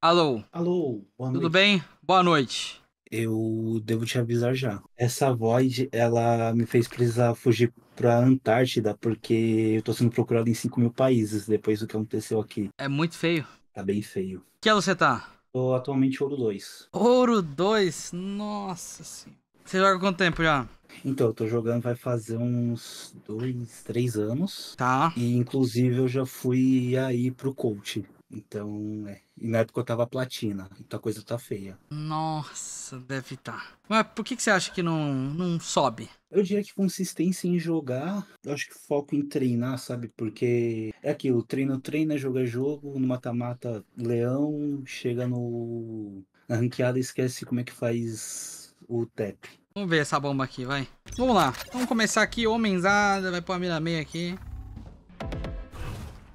Alô. Alô, boa noite. Tudo bem? Boa noite. Eu devo te avisar já. Essa voz, ela me fez precisar fugir pra Antártida, porque eu tô sendo procurado em 5 mil países depois do que aconteceu aqui. É muito feio. Tá bem feio. Que ela você tá? Tô atualmente ouro 2. Ouro 2? Nossa senhora. Você joga quanto tempo já? Então, eu tô jogando vai fazer uns dois, três anos. Tá. E inclusive eu já fui aí pro coach. Então, é. E na época eu tava platina, então a coisa tá feia. Nossa, deve estar. Tá. Mas por que, que você acha que não, não sobe? Eu diria que consistência em jogar, eu acho que foco em treinar, sabe? Porque é aquilo, treino, treina, é joga é jogo, no mata-mata, leão, chega no. na ranqueada esquece como é que faz o tap. Vamos ver essa bomba aqui, vai. Vamos lá, vamos começar aqui, homenzada, vai pôr a mira meia aqui.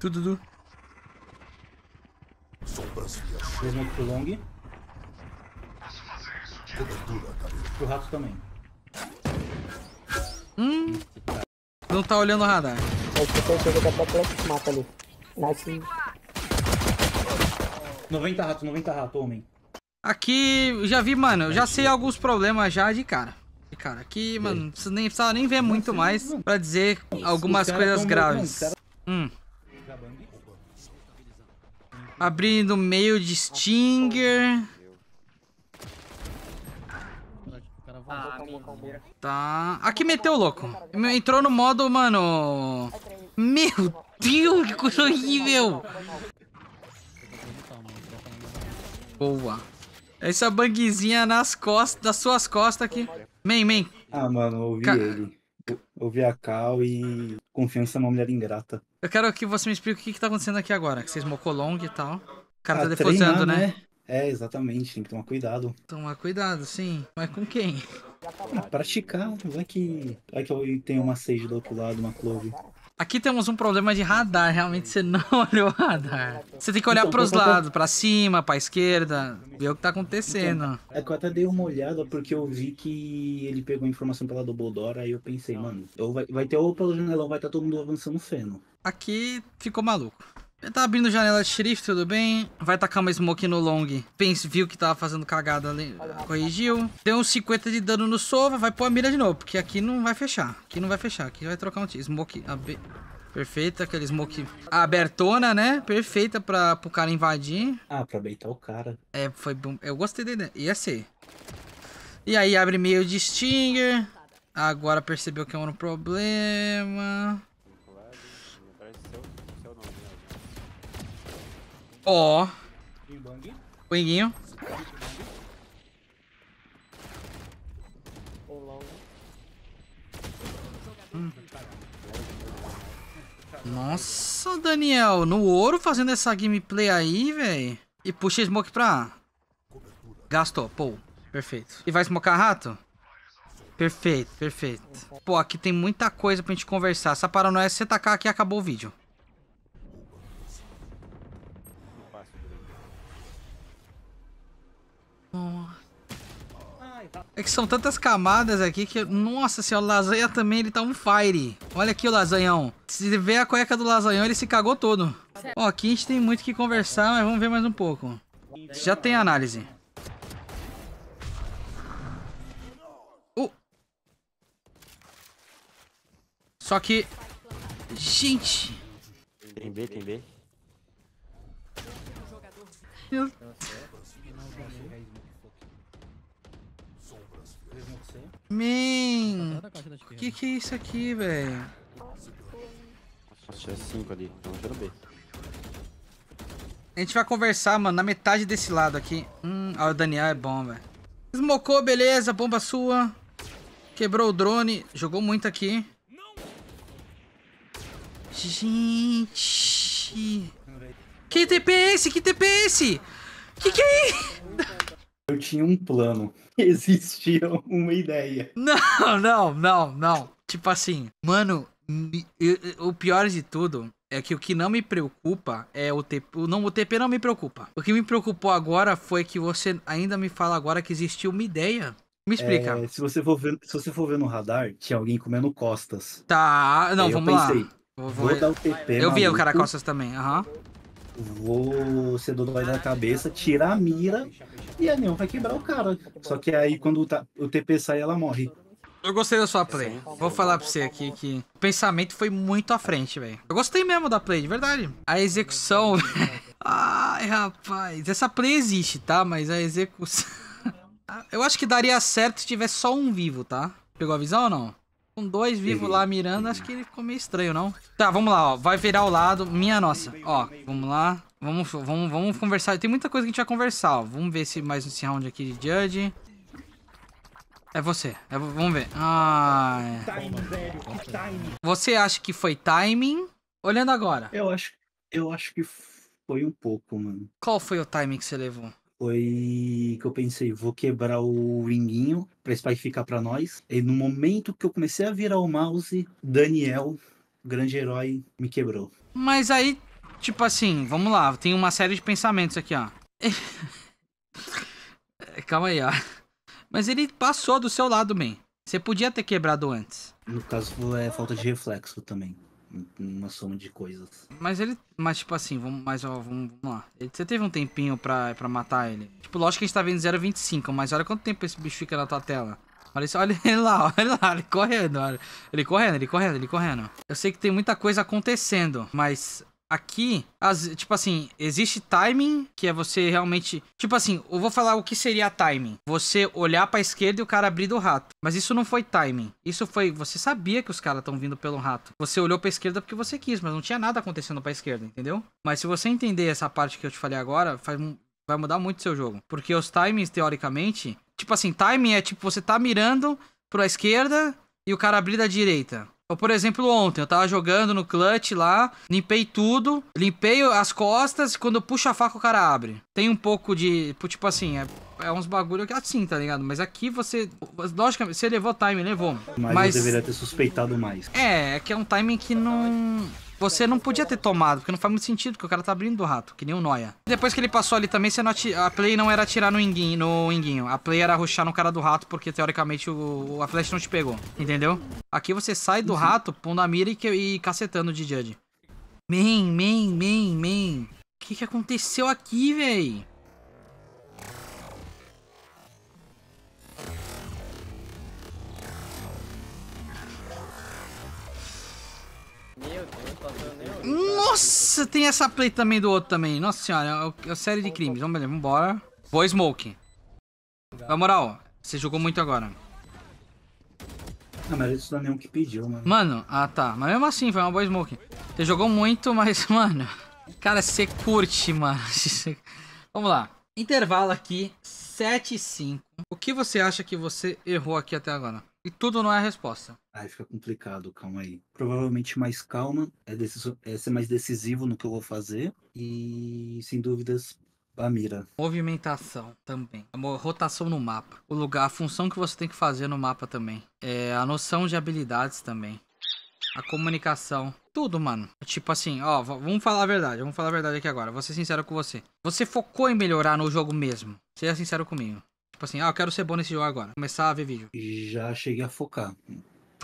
Tudo, tudo. Sombras Dois no pro long. Pro rato também. Hum. Não tá olhando o radar. Aí você consegue dar pra frente mata ali. Nice. 90 rato, 90 rato, homem. Aqui, já vi, mano, já sei alguns problemas já de cara. De cara, aqui, mano, não nem, nem ver muito mais pra dizer algumas coisas graves. Hum. Abrindo meio de Stinger. Tá. Aqui meteu, louco. Entrou no modo, mano. Meu Deus, que coisa horrível. Boa. É essa bugzinha nas costas, das suas costas aqui. Man, man. Ah, mano, ouvi Ca... ele. Ouvi a Cal e Confiança numa mulher ingrata. Eu quero que você me explique o que, que tá acontecendo aqui agora. Que vocês mocou long e tal. O cara tá ah, tá defusando, né? né? É, exatamente. Tem que tomar cuidado. Tomar cuidado, sim. Mas com quem? Ah, praticar. Vai que, vai que eu tenho uma sage do outro lado, uma clove. Aqui temos um problema de radar, realmente você não olhou o radar. Você tem que olhar então, pros então, então, lados, pra cima, pra esquerda, ver o que tá acontecendo. Então, é que eu até dei uma olhada porque eu vi que ele pegou a informação pela Doubledore, aí eu pensei, mano, vai, vai ter ou pelo janelão, vai estar tá todo mundo avançando feno. Aqui ficou maluco. Tá abrindo janela de xerife, tudo bem. Vai tacar uma smoke no long. Pense, viu que tava fazendo cagada ali. Corrigiu. Deu uns 50 de dano no sova. Vai pôr a mira de novo. Porque aqui não vai fechar. Aqui não vai fechar. Aqui vai trocar um tiro. Smoke. AB. Perfeita, aquele smoke abertona, né? Perfeita pra, pro cara invadir. Ah, pra beitar o cara. É, foi bom. Eu gostei dele. Né? Ia ser. E aí abre meio de Stinger. Agora percebeu que é um problema. Ó. Winguinho. Nossa, Daniel. No ouro fazendo essa gameplay aí, velho. E puxa smoke pra... Gastou. Pô, perfeito. E vai smocar rato? Perfeito, perfeito. Pô, aqui tem muita coisa pra gente conversar. Essa paranoia, se é você tacar aqui, acabou o vídeo. É que são tantas camadas aqui que... Nossa senhora, o lasanha também, ele tá um fire. Olha aqui o lasanhão. Se ver a cueca do lasanhão, ele se cagou todo. Ó, aqui a gente tem muito que conversar, mas vamos ver mais um pouco. Já tem análise. Uh. Só que... Gente... Tem B, tem B. Meu Deus. Man, o tá que que é isso aqui, velho? Tinha 5 ali, então eu B. A gente vai conversar, mano, na metade desse lado aqui. Hum, ó, ah, o Daniel é bom, velho. Smocou, beleza, bomba sua. Quebrou o drone, jogou muito aqui. Gente... Que TP é esse? Que TP é esse? Que que é isso? Eu tinha um plano. Existia uma ideia. Não, não, não, não. Tipo assim, mano, o pior de tudo é que o que não me preocupa é o TP. Não, o TP não me preocupa. O que me preocupou agora foi que você ainda me fala agora que existiu uma ideia. Me explica. É, se, você for ver, se você for ver no radar, tinha alguém comendo costas. Tá, não, Aí vamos eu pensei, lá. vou... vou dar o TP. Eu maluco. vi o cara costas também, aham. Uhum vou ser dodói da cabeça, tirar a mira e a Neon vai quebrar o cara. Só que aí quando o TP sai, ela morre. Eu gostei da sua play. Vou falar pra você aqui que o pensamento foi muito à frente, velho. Eu gostei mesmo da play, de verdade. A execução... Ai, rapaz. Essa play existe, tá? Mas a execução... Eu acho que daria certo se tivesse só um vivo, tá? Pegou a visão ou não? Com dois vivos lá mirando, acho que ele ficou meio estranho, não? Tá, vamos lá, ó. Vai virar o lado. Minha nossa. Ó, vamos lá. Vamos, vamos, vamos conversar. Tem muita coisa que a gente vai conversar, ó. Vamos ver se mais esse round aqui de Judge. É você. É, vamos ver. Ah, é. Você acha que foi timing? Olhando agora. Eu acho, eu acho que foi um pouco, mano. Qual foi o timing que você levou? foi que eu pensei, vou quebrar o ringuinho para ficar para nós. E no momento que eu comecei a virar o mouse, Daniel, grande herói, me quebrou. Mas aí, tipo assim, vamos lá, tem uma série de pensamentos aqui, ó. É, calma aí, ó. Mas ele passou do seu lado, bem. Você podia ter quebrado antes. No caso, é falta de reflexo também uma soma de coisas. Mas ele. Mas tipo assim, vamos, mas, ó, vamos, vamos lá. Ele, você teve um tempinho pra, pra matar ele. Tipo, lógico que a gente tá vendo 0,25, mas olha quanto tempo esse bicho fica na tua tela. Olha, isso, olha ele lá, olha lá, ele correndo, olha. Ele correndo, ele correndo, ele correndo. Eu sei que tem muita coisa acontecendo, mas aqui, as, tipo assim, existe timing, que é você realmente. Tipo assim, eu vou falar o que seria timing. Você olhar pra esquerda e o cara abrir do rato. Mas isso não foi timing. Isso foi. Você sabia que os caras estão vindo pelo rato. Você olhou pra esquerda porque você quis, mas não tinha nada acontecendo pra esquerda, entendeu? Mas se você entender essa parte que eu te falei agora, faz, vai mudar muito seu jogo. Porque os timings, teoricamente. Tipo assim, timing é tipo você tá mirando pra esquerda e o cara abrir da direita por exemplo, ontem eu tava jogando no clutch lá, limpei tudo, limpei as costas e quando eu puxo a faca o cara abre. Tem um pouco de. Tipo assim, é, é uns bagulho é assim, tá ligado? Mas aqui você. Logicamente, você levou time, levou. Mas, mas... eu deveria ter suspeitado mais. É, é que é um timing que não. Você não podia ter tomado, porque não faz muito sentido, porque o cara tá abrindo o rato, que nem o um Noia. Depois que ele passou ali também, você não a play não era atirar no inguinho, no inguinho. A play era ruxar no cara do rato, porque teoricamente o, a flash não te pegou, entendeu? Aqui você sai do uhum. rato, pondo a mira e, e cacetando de judge. Man, man, man, man. O que que aconteceu aqui, véi? Nossa, tem essa play também do outro também. Nossa senhora, é uma é série de crimes. Vamos ver, vambora. Boa smoke. Na moral, você jogou muito agora. Não, mas isso não é nenhum que pediu, mano. Mano, ah tá. Mas mesmo assim, foi uma boa smoke. Você jogou muito, mas, mano... Cara, você curte, mano. Vamos lá. Intervalo aqui, 7 e 5. O que você acha que você errou aqui até agora? E tudo não é a resposta. Aí fica complicado, calma aí. Provavelmente mais calma, é, deciso, é ser mais decisivo no que eu vou fazer e, sem dúvidas, a mira. Movimentação também. Rotação no mapa. O lugar, a função que você tem que fazer no mapa também. É a noção de habilidades também. A comunicação. Tudo, mano. Tipo assim, ó, vamos falar a verdade. Vamos falar a verdade aqui agora. Vou ser sincero com você. Você focou em melhorar no jogo mesmo. Seja sincero comigo. Tipo assim, ah, eu quero ser bom nesse jogo agora. Começar a ver vídeo. Já cheguei a focar.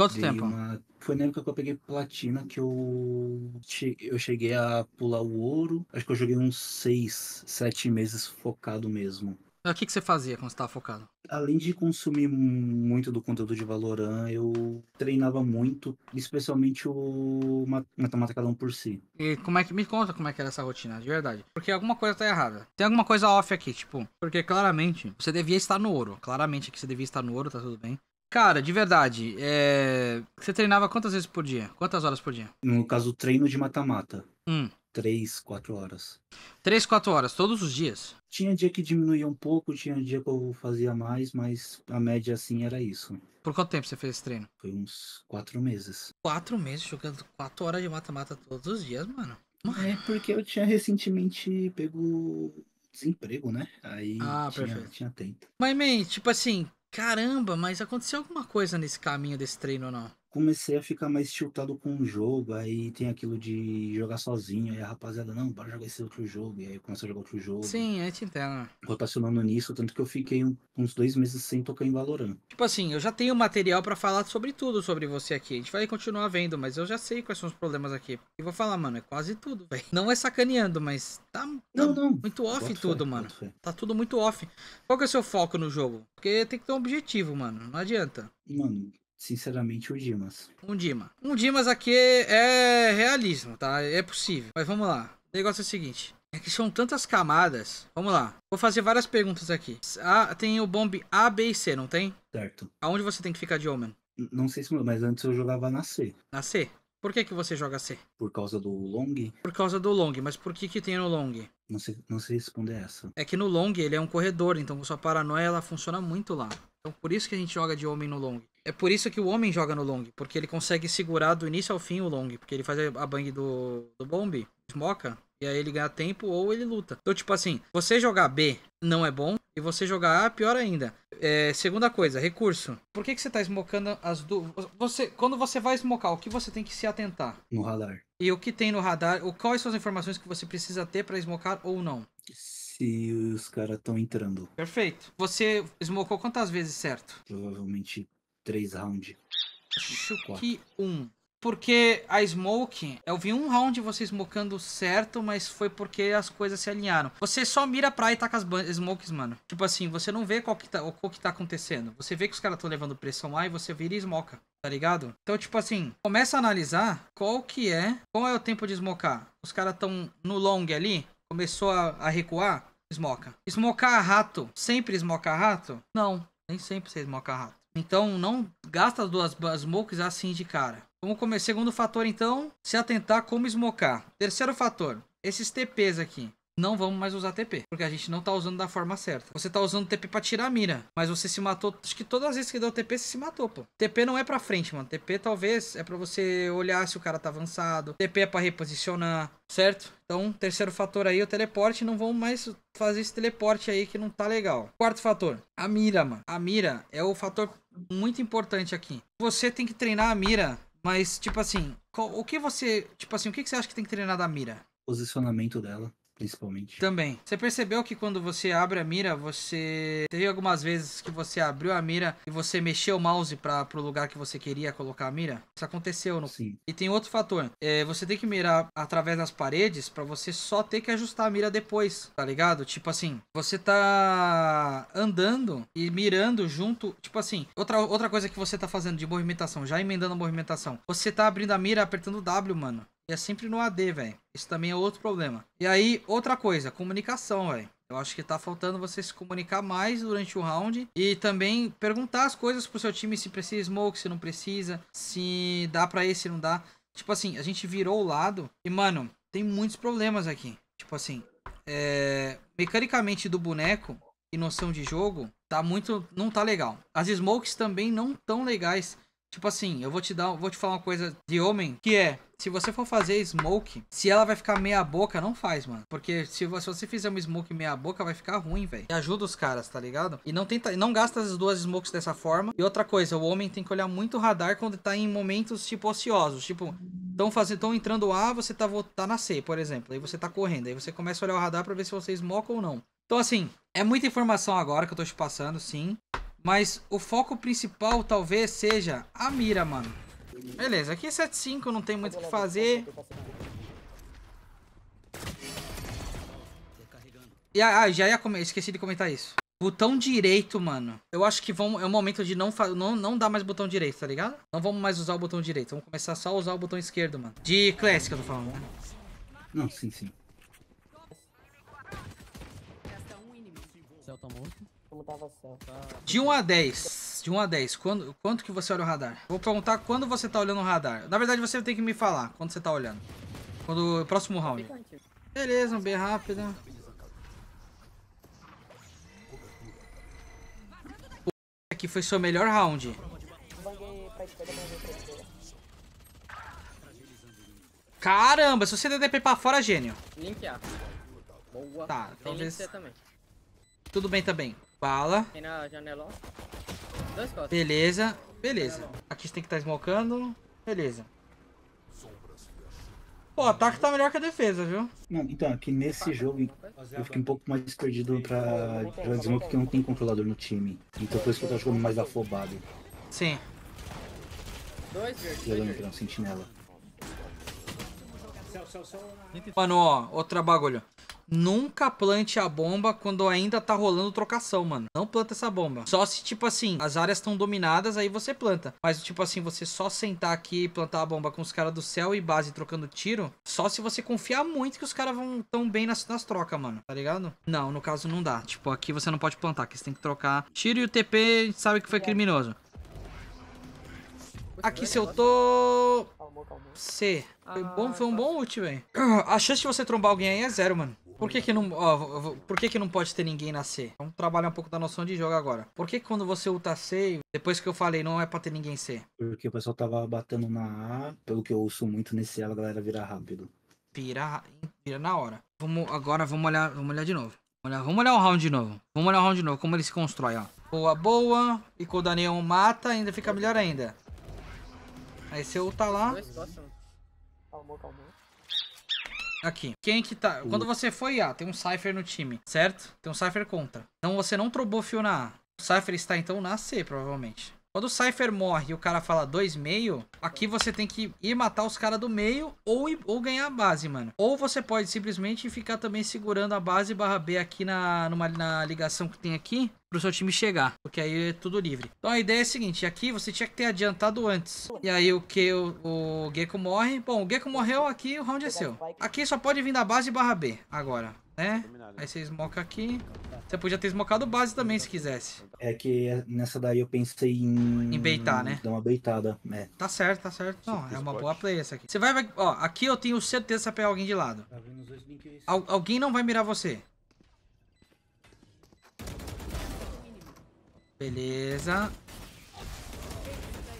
Quanto Dei tempo? Uma... Foi na época que eu peguei platina que eu, eu cheguei a pular o ouro. Acho que eu joguei uns 6, 7 meses focado mesmo. O que, que você fazia quando você estava focado? Além de consumir muito do conteúdo de Valorant, eu treinava muito, especialmente o Matamata Cada Um por Si. E como é que me conta como é que era essa rotina, de verdade? Porque alguma coisa tá errada. Tem alguma coisa off aqui, tipo, porque claramente você devia estar no ouro. Claramente que você devia estar no ouro, tá tudo bem. Cara, de verdade, é... você treinava quantas vezes por dia? Quantas horas por dia? No caso, treino de mata-mata. Hum. Três, quatro horas. Três, quatro horas, todos os dias? Tinha dia que diminuía um pouco, tinha dia que eu fazia mais, mas a média assim era isso. Por quanto tempo você fez esse treino? Foi uns quatro meses. Quatro meses jogando quatro horas de mata-mata todos os dias, mano. É porque eu tinha recentemente pego desemprego, né? Aí ah, tinha, perfeito. tinha tempo. Mas, man, tipo assim, caramba, mas aconteceu alguma coisa nesse caminho desse treino ou não? comecei a ficar mais tiltado com o jogo, aí tem aquilo de jogar sozinho, aí a rapaziada, não, bora jogar esse outro jogo, e aí começa a jogar outro jogo. Sim, é te entendo. Rotacionando tá nisso, tanto que eu fiquei uns dois meses sem tocar em Valorant. Tipo assim, eu já tenho material para falar sobre tudo sobre você aqui, a gente vai continuar vendo, mas eu já sei quais são os problemas aqui. E vou falar, mano, é quase tudo, velho. Não é sacaneando, mas tá, tá não, não. muito off Bota tudo, fé, mano. Tá tudo muito off. Qual que é o seu foco no jogo? Porque tem que ter um objetivo, mano, não adianta. Mano, sinceramente, o Dimas. Um Dimas. Um Dimas aqui é realismo, tá? É possível. Mas vamos lá. O negócio é o seguinte. É que são tantas camadas. Vamos lá. Vou fazer várias perguntas aqui. Ah, tem o bomb A, B e C, não tem? Certo. Aonde você tem que ficar de homem? Não sei se mas antes eu jogava na C. Na C? Por que, que você joga C? Por causa do long? Por causa do long, mas por que que tem no long? Não sei, não sei responder essa. É que no long ele é um corredor, então sua paranoia ela funciona muito lá. Então por isso que a gente joga de homem no long. É por isso que o homem joga no long, porque ele consegue segurar do início ao fim o long, porque ele faz a bang do, do bomb, smoca, e aí ele ganha tempo ou ele luta. Então, tipo assim, você jogar B não é bom, e você jogar A, pior ainda. É, segunda coisa, recurso. Por que, que você tá smocando as duas? Você, quando você vai smocar, o que você tem que se atentar? No radar. E o que tem no radar? O, quais são as informações que você precisa ter para smocar ou não? Se os caras estão entrando. Perfeito. Você smocou quantas vezes certo? Provavelmente três rounds. Acho que um. Porque a Smoke, eu vi um round você smokando certo, mas foi porque as coisas se alinharam. Você só mira pra e taca as smokes, mano. Tipo assim, você não vê qual que tá, qual que tá acontecendo. Você vê que os caras estão levando pressão lá e você vira e smoca, tá ligado? Então, tipo assim, começa a analisar qual que é, qual é o tempo de smocar. Os caras estão no long ali, começou a, a recuar, smoca. Smocar rato, sempre smoca rato? Não, nem sempre você smoca rato. Então não gasta as duas smokes assim de cara. Vamos começar. Segundo fator, então, se atentar como esmocar. Terceiro fator, esses TPs aqui não vamos mais usar TP, porque a gente não tá usando da forma certa. Você tá usando TP pra tirar a mira, mas você se matou, acho que todas as vezes que deu TP, você se matou, pô. TP não é pra frente, mano. TP talvez é pra você olhar se o cara tá avançado. TP é pra reposicionar, certo? Então, terceiro fator aí, o teleporte. Não vamos mais fazer esse teleporte aí que não tá legal. Quarto fator, a mira, mano. A mira é o fator muito importante aqui. Você tem que treinar a mira, mas, tipo assim, qual, o que você. Tipo assim, o que, que você acha que tem que treinar da mira? Posicionamento dela principalmente. Também. Você percebeu que quando você abre a mira, você. Teve algumas vezes que você abriu a mira e você mexeu o mouse para pro lugar que você queria colocar a mira? Isso aconteceu, não? Sim. E tem outro fator. É, você tem que mirar através das paredes para você só ter que ajustar a mira depois, tá ligado? Tipo assim, você tá andando e mirando junto. Tipo assim, outra, outra coisa que você tá fazendo de movimentação, já emendando a movimentação. Você tá abrindo a mira apertando W, mano. E é sempre no AD, velho. Isso também é outro problema. E aí, outra coisa, comunicação, velho. Eu acho que tá faltando você se comunicar mais durante o round e também perguntar as coisas pro seu time se precisa smoke, se não precisa, se dá para esse, se não dá. Tipo assim, a gente virou o lado e, mano, tem muitos problemas aqui. Tipo assim, é... mecanicamente do boneco e noção de jogo, tá muito. não tá legal. As smokes também não tão legais. Tipo assim, eu vou te dar, vou te falar uma coisa de homem, que é, se você for fazer smoke, se ela vai ficar meia boca, não faz, mano. Porque se você, fizer uma smoke meia boca, vai ficar ruim, velho. E ajuda os caras, tá ligado? E não tenta, não gasta as duas smokes dessa forma. E outra coisa, o homem tem que olhar muito o radar quando tá em momentos tipo ociosos, tipo Estão fazendo, tão entrando A, você tá, tá na C, por exemplo. Aí você tá correndo. Aí você começa a olhar o radar pra ver se você smoke ou não. Então, assim, é muita informação agora que eu tô te passando, sim. Mas o foco principal talvez seja a mira, mano. Beleza, aqui 7.5 é não tem muito o que fazer. E, ah, já ia comentar, esqueci de comentar isso. Botão direito, mano. Eu acho que vamos, é o momento de não, não, não dar mais botão direito, tá ligado? Não vamos mais usar o botão direito. Vamos começar só a usar o botão esquerdo, mano. De classic, eu tô falando, né? Não, sim, sim. Céu tá morto. Como tava céu. De 1 a 10. De 1 a 10. Quando, quanto que você olha o radar? Vou perguntar quando você tá olhando o radar. Na verdade, você tem que me falar quando você tá olhando. Quando. Próximo round. Beleza, um B rápido. aqui foi seu melhor round. Caramba, se você der DP pra fora, gênio. Link A. Boa. Tá, Tem talvez... Link C também. Tudo bem também. Tá Bala. Beleza, beleza. Aqui você tem que estar tá smocando. Beleza. Pô, o ataque tá melhor que a defesa, viu? Não, então, aqui nesse jogo eu fiquei um pouco mais perdido pra jogar de smoke porque não tem controlador no time. Então por isso que eu tô jogando mais afobado. Sim. Dois verdes. Jogando pra então, sentinela. Mano, ó, outra bagulho. Nunca plante a bomba quando ainda tá rolando trocação, mano. Não planta essa bomba. Só se, tipo assim, as áreas estão dominadas, aí você planta. Mas, tipo assim, você só sentar aqui e plantar a bomba com os caras do céu e base trocando tiro, só se você confiar muito que os caras vão tão bem nas, nas trocas, mano. Tá ligado? Não, no caso não dá. Tipo, aqui você não pode plantar, que você tem que trocar. Tiro e o TP, sabe que foi criminoso. Aqui se eu tô... C. Foi bom, foi um ah, bom tá. ult, velho. A chance de você trombar alguém aí é zero, mano. Por que que não, ó, por que que não pode ter ninguém na C? Vamos trabalhar um pouco da noção de jogo agora. Por que quando você ulta C, depois que eu falei, não é pra ter ninguém C? Porque o pessoal tava batendo na A, pelo que eu ouço muito nesse ela, a galera vira rápido. vira vira na hora. Vamos, agora vamos olhar, vamos olhar de novo. Olha, vamos olhar o round de novo. Vamos olhar o round de novo, como ele se constrói, ó. Boa, boa. E quando o Neon mata, ainda fica melhor ainda. Aí você ulta lá. Calmou, calmou. Aqui. Quem que tá. Hum. Quando você foi A, tem um Cypher no time, certo? Tem um Cypher contra. Então você não trobou fio na A. O Cypher está então na C, provavelmente. Quando o Cypher morre e o cara fala dois meio, aqui você tem que ir matar os caras do meio ou, ou ganhar a base, mano. Ou você pode simplesmente ficar também segurando a base barra B aqui na, numa, na ligação que tem aqui pro seu time chegar, porque aí é tudo livre. Então a ideia é a seguinte, aqui você tinha que ter adiantado antes. E aí o que o, o Gecko morre. Bom, o Gecko morreu aqui, o round é seu. Aqui só pode vir da base barra B agora, né? Aí você esmoca aqui. Você podia ter smocado base também se quisesse. É que nessa daí eu pensei em. Em beitar, né? Dar uma beitada. É. Tá certo, tá certo. Não, é uma boa play essa aqui. Você vai, vai. Ó, aqui eu tenho certeza se pegar alguém de lado. Tá Al alguém não vai mirar você. Beleza.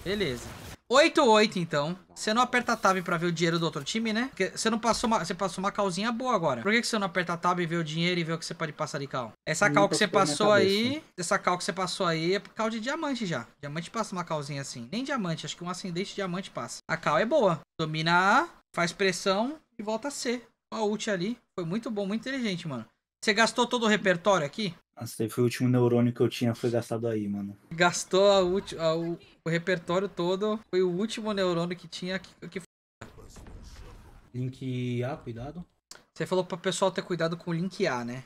Beleza. 8-8, então. Você não aperta a tab pra ver o dinheiro do outro time, né? Porque você não passou uma, você passou uma calzinha boa agora. Por que, que você não aperta tab e vê o dinheiro e vê o que você pode passar de cal? Essa cal que você passou aí... Né? Essa cal que você passou aí é cal de diamante já. Diamante passa uma calzinha assim. Nem diamante, acho que um ascendente diamante passa. A cal é boa. Domina A, faz pressão e volta a C. Uma ult ali. Foi muito bom, muito inteligente, mano. Você gastou todo o repertório aqui? Nossa, foi o último neurônio que eu tinha, foi gastado aí, mano. Gastou a a, o, o, repertório todo, foi o último neurônio que tinha que, que... Link A, cuidado. Você falou para o pessoal ter cuidado com o link A, né?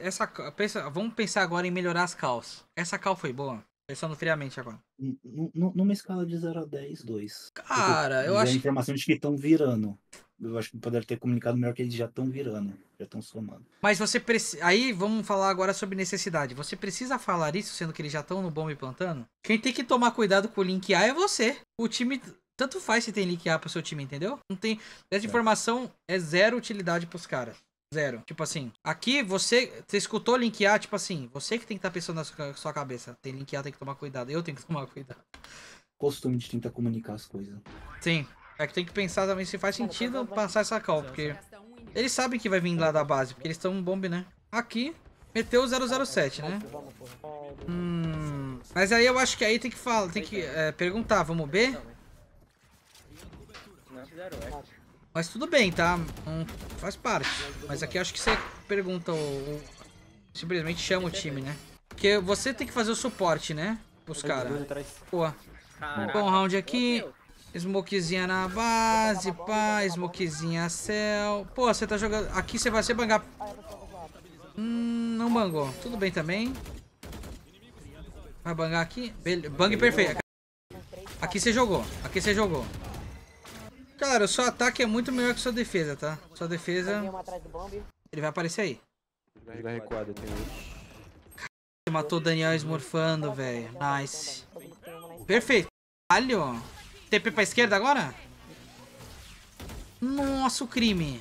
Essa, pensa, vamos pensar agora em melhorar as calls. Essa call foi boa? Pensando friamente agora. N numa escala de 0 a 10, 2. Cara, eu, eu acho. a informação de que estão virando eu acho que poderia ter comunicado melhor que eles já estão virando, já estão somando. Mas você precisa. Aí vamos falar agora sobre necessidade. Você precisa falar isso, sendo que eles já estão no bombe plantando? Quem tem que tomar cuidado com o link A é você. O time. Tanto faz se tem link A pro seu time, entendeu? Não tem. Essa informação é zero utilidade pros caras. Zero. Tipo assim, aqui você, você escutou link A, tipo assim, você que tem que estar tá pensando na sua, sua cabeça. Tem link A, tem que tomar cuidado. Eu tenho que tomar cuidado. Costume de tentar comunicar as coisas. Sim. É que tem que pensar também se faz tá sentido passar essa call, porque... Eles sabem que vai vir lá da base, porque eles estão um bomb, né? Aqui, meteu o 007, né? Hum... Mas aí eu acho que aí tem que falar, tem que é, perguntar, vamos B? Mas tudo bem, tá? Não hum, faz parte. Mas aqui acho que você pergunta ou... Simplesmente chama o time, né? Porque você tem que fazer o suporte, né? Os caras. Boa. Bom round aqui. Smokezinha na base, tá pá, então tá smokezinha céu. Pô, você tá jogando... Aqui você vai ser bangar. Ah, hum, não bangou. Tudo bem também. Vai bangar aqui? Bele... Bang perfeito. Aqui você jogou. Aqui você jogou. Cara, o seu ataque é muito melhor que sua defesa, tá? Sua defesa... Ele vai aparecer aí. Ele vai recuado, tem Você matou o Daniel smurfando, velho. Nice. Perfeito. Caralho. TP pra esquerda agora? Nossa, o crime.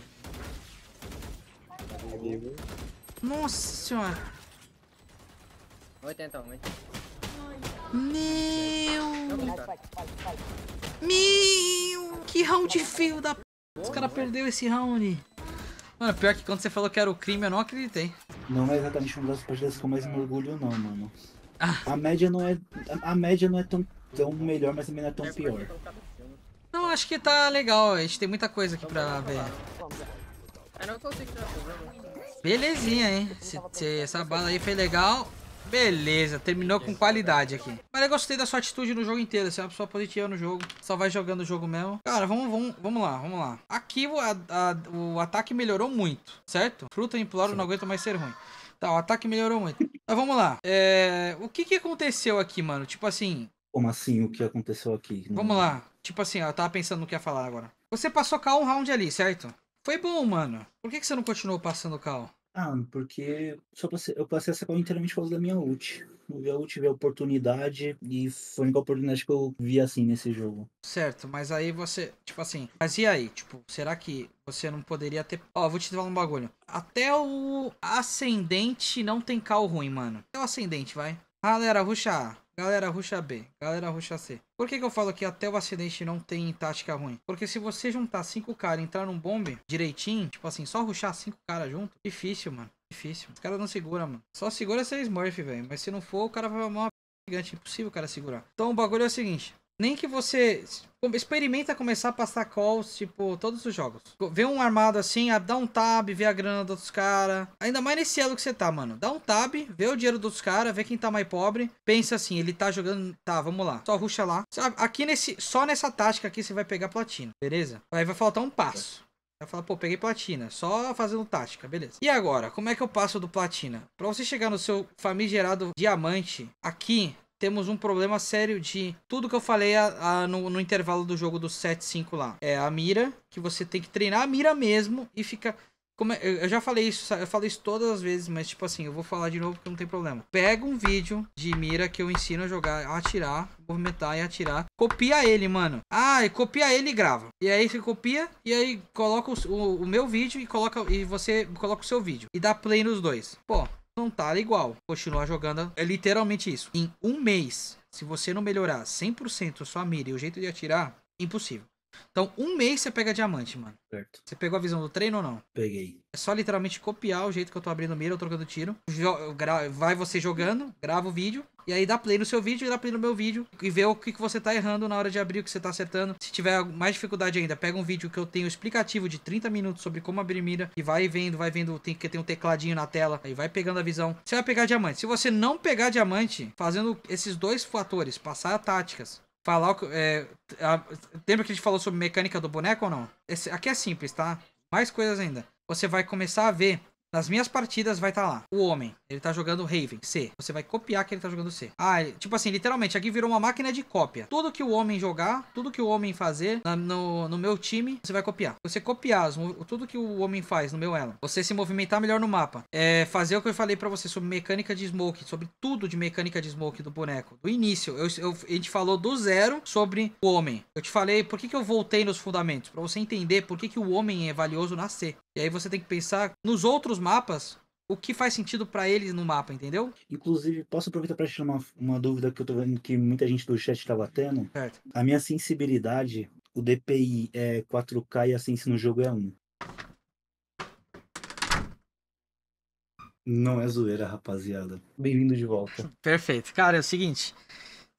Nossa senhora. 80, 80. Então, Meu. Então. Meu. Que round feio da p. Os caras perderam esse round. Mano, pior que quando você falou que era o crime, eu não acreditei. Não é exatamente uma das partidas com mais mergulho, não, mano. Ah. A média não é. A média não é tão tão melhor, mas também não é tão pior. Não, acho que tá legal. A gente tem muita coisa aqui pra ver. Né? Belezinha, hein? Se, se essa bala aí foi legal. Beleza, terminou com qualidade aqui. Mas eu gostei da sua atitude no jogo inteiro. Você é uma pessoa positiva no jogo. Só vai jogando o jogo mesmo. Cara, vamos, vamos, vamos lá, vamos lá. Aqui o, a, a, o ataque melhorou muito, certo? Fruta imploro, não aguento mais ser ruim. Tá, o ataque melhorou muito. Mas então vamos lá. É, o que que aconteceu aqui, mano? Tipo assim, como assim? O que aconteceu aqui? Vamos lá. Tipo assim, eu tava pensando no que ia falar agora. Você passou cal um round ali, certo? Foi bom, mano. Por que, que você não continuou passando cal? Ah, porque só passei, eu passei essa cal inteiramente por causa da minha ult. Eu tive a oportunidade e foi a única oportunidade que eu vi assim nesse jogo. Certo, mas aí você, tipo assim, mas e aí? Tipo, será que você não poderia ter. Ó, vou te falar um bagulho. Até o ascendente não tem cal ruim, mano. Até o ascendente, vai. Galera, ruxa Galera ruxa B, galera ruxa C. Por que, que eu falo que até o acidente não tem tática ruim? Porque se você juntar cinco caras e entrar num bombe direitinho, tipo assim, só ruxar cinco caras junto, difícil, mano. Difícil. Os caras não segura, mano. Só segura se é Smurf, velho. Mas se não for, o cara vai uma gigante. Impossível o cara segurar. Então o bagulho é o seguinte. Nem que você experimenta começar a passar calls, tipo, todos os jogos. Vê um armado assim, ah, dá um tab, vê a grana dos caras. Ainda mais nesse elo que você tá, mano. Dá um tab, vê o dinheiro dos caras, vê quem tá mais pobre. Pensa assim, ele tá jogando. Tá, vamos lá. Só ruxa lá. Aqui nesse. Só nessa tática aqui você vai pegar platina, beleza? Aí vai faltar um passo. Vai falar, pô, peguei platina, só fazendo tática, beleza. E agora, como é que eu passo do platina? Pra você chegar no seu famigerado diamante, aqui temos um problema sério de tudo que eu falei a, a, no, no, intervalo do jogo do 7-5 lá. É a mira, que você tem que treinar a mira mesmo e fica. Como, é, eu, eu já falei isso, eu falei isso todas as vezes, mas tipo assim, eu vou falar de novo porque não tem problema. Pega um vídeo de mira que eu ensino a jogar, a atirar, movimentar e atirar. Copia ele, mano. Ah, copia ele e grava. E aí você copia e aí coloca o, o, o meu vídeo e coloca e você coloca o seu vídeo. E dá play nos dois. Pô, não tá igual. Continuar jogando. É literalmente isso. Em um mês, se você não melhorar 100% sua mira e o jeito de atirar, impossível. Então, um mês você pega diamante, mano. Certo. Você pegou a visão do treino ou não? Peguei. É só literalmente copiar o jeito que eu tô abrindo mira ou trocando tiro. Vai você jogando, grava o vídeo. E aí dá play no seu vídeo e dá play no meu vídeo. E vê o que, você tá errando na hora de abrir, o que você tá acertando. Se tiver mais dificuldade ainda, pega um vídeo que eu tenho explicativo de 30 minutos sobre como abrir mira. E vai vendo, vai vendo, tem que ter um tecladinho na tela. Aí vai pegando a visão. Você vai pegar diamante. Se você não pegar diamante, fazendo esses dois fatores, passar táticas falar que. É, a, lembra que a gente falou sobre mecânica do boneco ou não? Esse, aqui é simples, tá? Mais coisas ainda. Você vai começar a ver nas minhas partidas vai estar tá lá. O homem, ele tá jogando Raven, C. Você vai copiar que ele tá jogando C. Ah, tipo assim, literalmente, aqui virou uma máquina de cópia. Tudo que o homem jogar, tudo que o homem fazer na, no, no meu time, você vai copiar. Você copiar as, tudo que o homem faz no meu elo. Você se movimentar melhor no mapa. É fazer o que eu falei para você sobre mecânica de smoke, sobre tudo de mecânica de smoke do boneco. Do início, eu, eu, a gente falou do zero sobre o homem. Eu te falei por que, que eu voltei nos fundamentos, para você entender por que, que o homem é valioso na C. E aí você tem que pensar nos outros mapas o que faz sentido para ele no mapa, entendeu? Inclusive, posso aproveitar para tirar uma, uma dúvida que eu tô vendo que muita gente do chat tá batendo. Certo. A minha sensibilidade, o DPI é 4K e a sense no jogo é 1. Não é zoeira, rapaziada. Bem-vindo de volta. Perfeito. Cara, é o seguinte.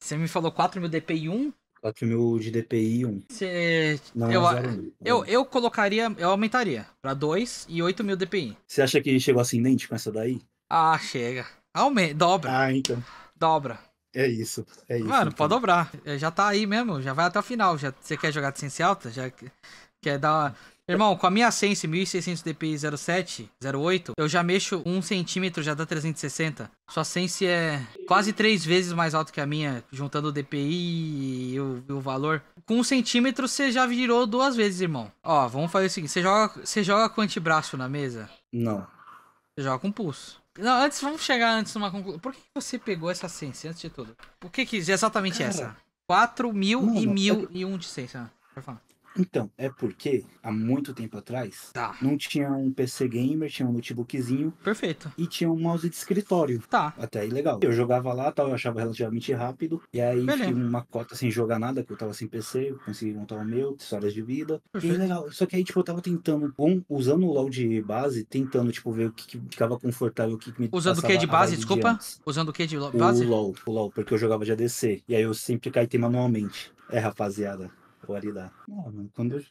Você me falou 4 mil DPI 1, só que o meu de DPI Um, Cê... Não é eu, zero, tá eu, eu colocaria, eu aumentaria pra 2 e 8 mil DPI. Você acha que chegou ascendente com essa daí? Ah, chega. Aumenta, Dobra. Ah, então. Dobra. É isso, é isso. Mano, então. pode dobrar. É, já tá aí mesmo, já vai até o final. Já, você quer jogar de ciência alta? Já quer dar uma... Irmão, com a minha Sense 1600 DPI 07, 08, eu já mexo um centímetro, já dá 360. Sua Sense é quase três vezes mais alto que a minha, juntando o DPI e o, e o valor. Com um centímetro, você já virou duas vezes, irmão. Ó, vamos fazer o seguinte, você joga, você joga com antebraço na mesa? Não. Você joga com pulso. Não, antes, vamos chegar antes numa conclusão. Por que você pegou essa Sense, antes de tudo? Por que que exatamente Cara. essa? 4 mil e mil é e um de Sense, ah, pode falar. Então, é porque há muito tempo atrás tá. não tinha um PC gamer, tinha um notebookzinho. Perfeito. E tinha um mouse de escritório. Tá. Até legal. Eu jogava lá, tal, eu achava relativamente rápido. E aí Beleza. uma cota sem jogar nada, que eu tava sem PC, eu consegui montar o meu, histórias de vida. Perfeito. E legal. Só que aí, tipo, eu tava tentando, usando o LOL de base, tentando, tipo, ver o que, que ficava confortável, o que, que me Usando o que de base, desculpa? De usando o que de base? O LOL, o LOL, porque eu jogava de ADC. E aí eu sempre caí manualmente. É, rapaziada o ah, quando eu.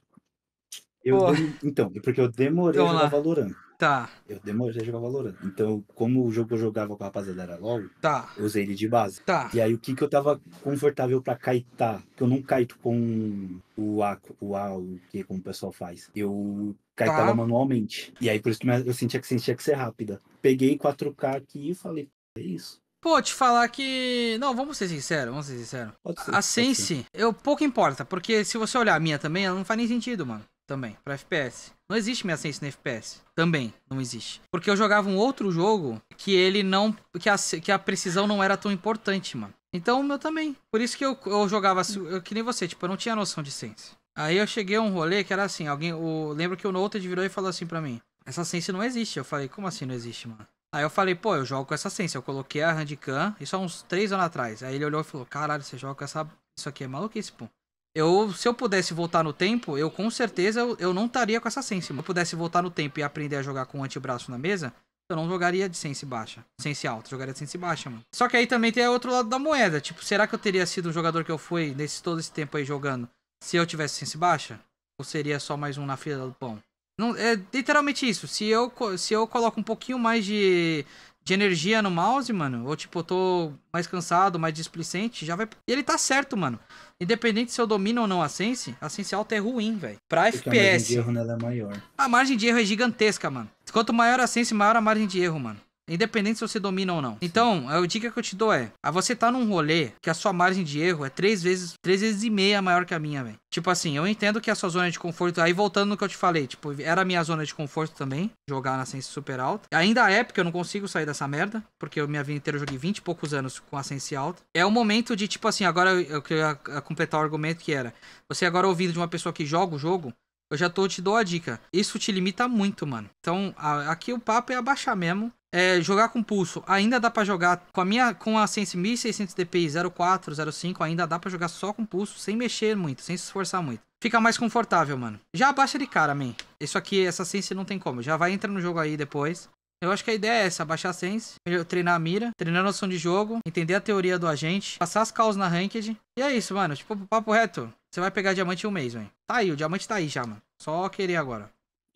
eu dem... Então, é porque eu demorei a jogar lá. Valorant. Tá. Eu demorei a jogar Valorant. Então, como o jogo que eu jogava com a rapaziada era LOL, tá. eu usei ele de base. Tá. E aí, o que que eu tava confortável pra kaitar? Que eu não kaito com o A, o A, o que como o pessoal faz. Eu kaitava tá. manualmente. E aí, por isso que eu sentia que sentia que ser rápida. Peguei 4K aqui e falei, é isso. Pô, te falar que. Não, vamos ser sinceros, vamos ser sinceros. Ser, a Sense, eu pouco importa, porque se você olhar a minha também, ela não faz nem sentido, mano. Também, pra FPS. Não existe minha Sense no FPS. Também, não existe. Porque eu jogava um outro jogo que ele não. que a, que a precisão não era tão importante, mano. Então o meu também. Por isso que eu, eu jogava eu, que nem você, tipo, eu não tinha noção de Sense. Aí eu cheguei a um rolê que era assim, alguém. O, lembro que o Noted virou e falou assim pra mim. Essa Sense não existe. Eu falei, como assim não existe, mano? Aí eu falei, pô, eu jogo com essa sense. Eu coloquei a handicam, isso há uns 3 anos atrás. Aí ele olhou e falou, caralho, você joga com essa. Isso aqui é maluquice, pô. Eu, se eu pudesse voltar no tempo, eu com certeza eu, eu não estaria com essa sense. Se eu pudesse voltar no tempo e aprender a jogar com o antebraço na mesa, eu não jogaria de sense baixa. Sense alta, jogaria de sense baixa, mano. Só que aí também tem outro lado da moeda. Tipo, será que eu teria sido um jogador que eu fui nesse todo esse tempo aí jogando se eu tivesse sense baixa? Ou seria só mais um na fila do pão? Não, é literalmente isso. Se eu, se eu coloco um pouquinho mais de, de energia no mouse, mano, ou tipo, eu tô mais cansado, mais displicente, já vai. E ele tá certo, mano. Independente se eu domino ou não a Sense, a Sense Alta é ruim, velho. Pra Porque FPS. A margem de erro nela é maior. A margem de erro é gigantesca, mano. Quanto maior a Sense, maior a margem de erro, mano. Independente se você domina ou não. Então, a dica que eu te dou é: a você tá num rolê que a sua margem de erro é três vezes, três vezes e meia maior que a minha, velho. Tipo assim, eu entendo que a sua zona de conforto. Aí voltando no que eu te falei, tipo, era a minha zona de conforto também, jogar na Sense super alta. Ainda é, porque eu não consigo sair dessa merda, porque eu minha vida inteira eu joguei 20 e poucos anos com a Sense alta. É o momento de, tipo assim, agora eu queria completar o argumento que era: você agora ouvindo de uma pessoa que joga o jogo, eu já tô, te dou a dica. Isso te limita muito, mano. Então, a, aqui o papo é abaixar mesmo. É, jogar com pulso, ainda dá para jogar com a minha com a Sense 1600 DPI 04, 05, ainda dá para jogar só com pulso, sem mexer muito, sem se esforçar muito. Fica mais confortável, mano. Já abaixa de cara, man. Isso aqui, essa Sense não tem como. Já vai entrar no jogo aí depois. Eu acho que a ideia é essa, abaixar a sense, treinar a mira, treinar a noção de jogo, entender a teoria do agente, passar as calls na ranked. E é isso, mano. Tipo, papo reto. Você vai pegar diamante em um mês, velho. Tá aí, o diamante tá aí já, mano. Só querer agora.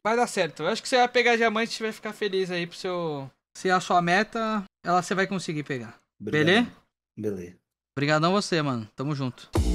Vai dar certo. Eu acho que você vai pegar diamante e vai ficar feliz aí pro seu, se é a sua meta, ela você vai conseguir pegar. Beleza? Beleza. Obrigadão você, mano. Tamo junto.